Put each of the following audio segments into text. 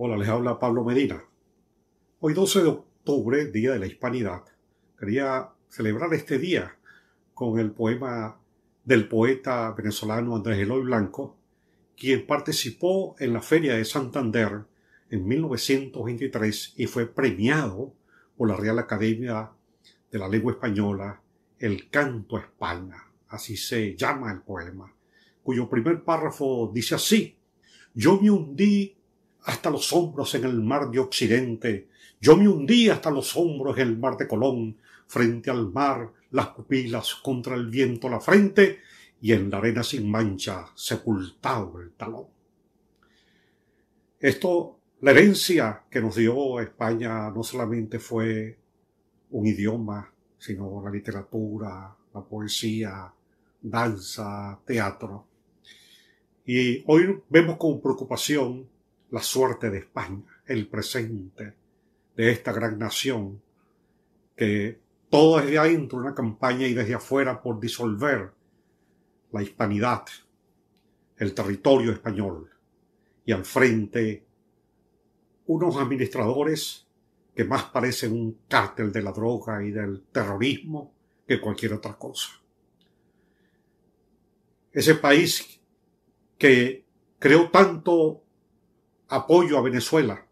Hola, les habla Pablo Medina. Hoy 12 de octubre, Día de la Hispanidad, quería celebrar este día con el poema del poeta venezolano Andrés Eloy Blanco, quien participó en la Feria de Santander en 1923 y fue premiado por la Real Academia de la Lengua Española, El Canto a España, así se llama el poema, cuyo primer párrafo dice así, yo me hundí hasta los hombros en el mar de Occidente. Yo me hundí hasta los hombros en el mar de Colón, frente al mar, las pupilas contra el viento la frente y en la arena sin mancha sepultado el talón. Esto, la herencia que nos dio España no solamente fue un idioma, sino la literatura, la poesía, danza, teatro. Y hoy vemos con preocupación la suerte de España, el presente de esta gran nación, que todo desde adentro una campaña y desde afuera por disolver la hispanidad, el territorio español, y al frente unos administradores que más parecen un cártel de la droga y del terrorismo que cualquier otra cosa. Ese país que creó tanto apoyo a Venezuela,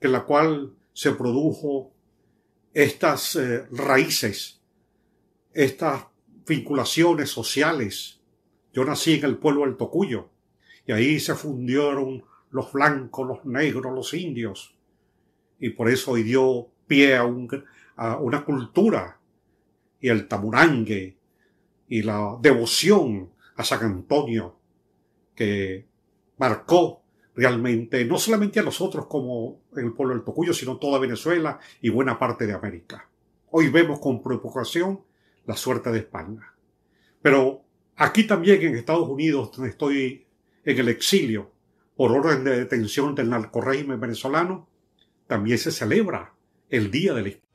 en la cual se produjo estas eh, raíces, estas vinculaciones sociales. Yo nací en el pueblo del Tocuyo y ahí se fundieron los blancos, los negros, los indios y por eso hoy dio pie a, una cultura y el tamurangue y la devoción a San Antonio que marcó realmente, no solamente a nosotros como el pueblo del Tocuyo, sino toda Venezuela y buena parte de América. Hoy vemos con preocupación la suerte de España. Pero aquí también en Estados Unidos, donde estoy en el exilio por orden de detención del régimen venezolano, también se celebra el Día del la